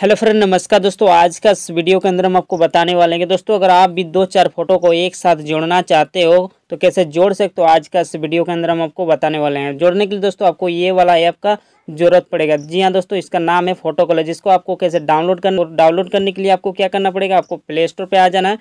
hello friend नमस्कार दोस्तों आज का इस वीडियो के अंदर हम आपको बताने वाले हैं दोस्तों अगर आप भी दो चार फोटो को एक साथ जोड़ना चाहते हो तो कैसे जोड़ सकते हो आज का इस वीडियो के अंदर हम आपको बताने वाले हैं जोड़ने के लिए दोस्तों आपको ये वाला ऐप का जरूरत पड़ेगा जी हाँ दोस्तों इसका नाम है फोटो कॉलर जिसको आपको कैसे डाउनलोड करना डाउनलोड करने के लिए आपको क्या करना पड़ेगा आपको प्ले स्टोर पर आ जाना है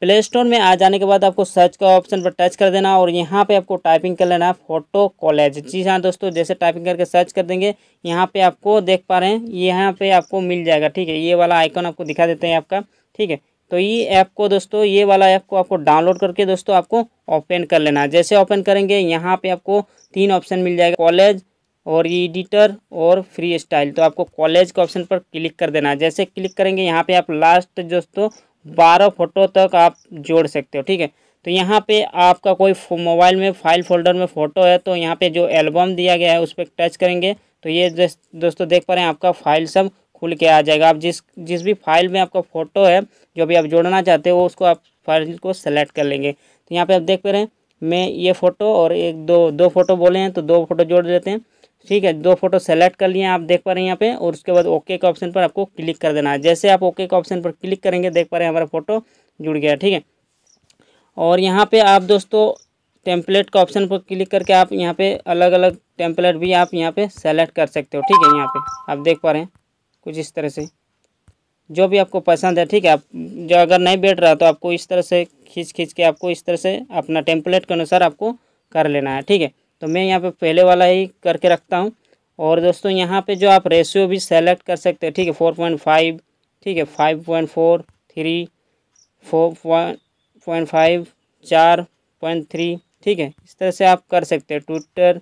प्ले स्टोर में आ जाने के बाद आपको सर्च का ऑप्शन पर टच कर देना और यहाँ पे आपको टाइपिंग कर लेना है फोटो कॉलेज जी हाँ दोस्तों जैसे टाइपिंग करके सर्च कर देंगे यहाँ पे आपको देख पा रहे हैं यहाँ पे आपको मिल जाएगा ठीक है ये वाला आइकन आपको दिखा देते हैं आपका ठीक है तो ये ऐप को दोस्तों ये वाला ऐप को आपको डाउनलोड करके दोस्तों आपको ओपन कर लेना है जैसे ओपन करेंगे यहाँ पर आपको तीन ऑप्शन मिल जाएगा कॉलेज और एडिटर और फ्री स्टाइल तो आपको कॉलेज के ऑप्शन पर क्लिक कर देना है जैसे क्लिक करेंगे यहाँ पे आप लास्ट दोस्तों बारह फ़ोटो तक आप जोड़ सकते हो ठीक है तो यहाँ पे आपका कोई मोबाइल में फाइल फोल्डर में फ़ोटो है तो यहाँ पे जो एल्बम दिया गया है उस पर टच करेंगे तो ये दोस्तों देख पा रहे हैं आपका फाइल सब खुल के आ जाएगा आप जिस जिस भी फाइल में आपका फ़ोटो है जो भी आप जोड़ना चाहते हो उसको आप फाइल को सेलेक्ट कर लेंगे तो यहाँ पर आप देख पा रहे हैं मैं ये फ़ोटो और एक दो दो फ़ोटो बोले हैं तो दो फ़ोटो जोड़ देते हैं ठीक है दो फोटो सेलेक्ट कर लिए आप देख पा रहे हैं यहाँ पे और उसके बाद ओके के ऑप्शन पर आपको क्लिक कर देना है जैसे आप ओके के ऑप्शन पर क्लिक करेंगे देख पा रहे हैं हमारा फोटो जुड़ गया ठीक है और यहाँ पे आप दोस्तों टेम्पलेट का ऑप्शन पर क्लिक करके आप यहाँ पे अलग अलग टेम्पलेट भी आप यहाँ पे सेलेक्ट कर सकते हो ठीक है यहाँ पे आप देख पा रहे हैं कुछ इस तरह से जो भी आपको पसंद है ठीक है आप जो अगर नहीं बैठ रहा तो आपको इस तरह से खींच खींच के आपको इस तरह से अपना टेम्पलेट के अनुसार आपको कर लेना है ठीक है तो मैं यहाँ पे पहले वाला ही करके रखता हूँ और दोस्तों यहाँ पे जो आप रेशियो भी सेलेक्ट कर सकते हैं ठीक है फोर पॉइंट फाइव ठीक है five point four three four point five चार पॉइंट थ्री ठीक है इस तरह से आप कर सकते हैं ट्विटर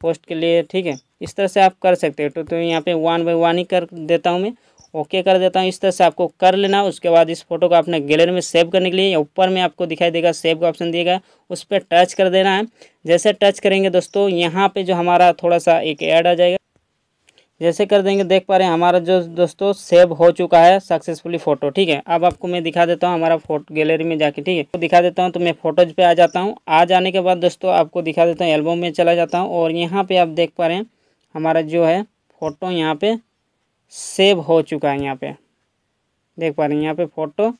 पोस्ट के लिए ठीक है इस तरह से आप कर सकते हैं तो, तो यहाँ पे वन बाई वन ही कर देता हूँ मैं ओके कर देता हूँ इस तरह से आपको कर लेना उसके बाद इस फोटो को आपने गैलरी में सेव करने के लिए ऊपर में आपको दिखाई देगा सेव का ऑप्शन दिएगा उस पर टच कर देना है जैसे टच करेंगे दोस्तों यहाँ पर जो हमारा थोड़ा सा एक ऐड आ जाएगा जैसे कर देंगे देख पा रहे हैं हमारा जो दोस्तों सेव हो चुका है सक्सेसफुली फ़ोटो ठीक है अब आपको मैं दिखा देता हूँ हमारा फोटो गैलरी में जाके ठीक है तो दिखा देता हूँ तो मैं फोटोज पे आ जाता हूँ आ जाने के बाद दोस्तों आपको दिखा देता हूँ एल्बम में चला जाता हूँ और यहाँ पे आप देख पा रहे हैं हमारा जो है फ़ोटो यहाँ पे सेव हो चुका है यहाँ पे देख पा रहे हैं यहाँ पे फ़ोटो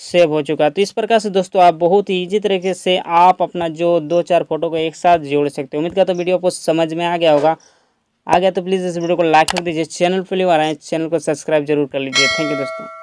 सेव हो चुका है तो इस प्रकार से दोस्तों आप बहुत ही ईजी तरीके से आप अपना जो दो चार फोटो को एक साथ जोड़ सकते हो उम्मीद करता तो वीडियो आपको समझ में आ गया होगा आ गया तो प्लीज़ इस वीडियो को लाइक कर दीजिए चैनल पर लिए आ रहे हैं चैनल को सब्सक्राइब जरूर कर लीजिए थैंक यू दोस्तों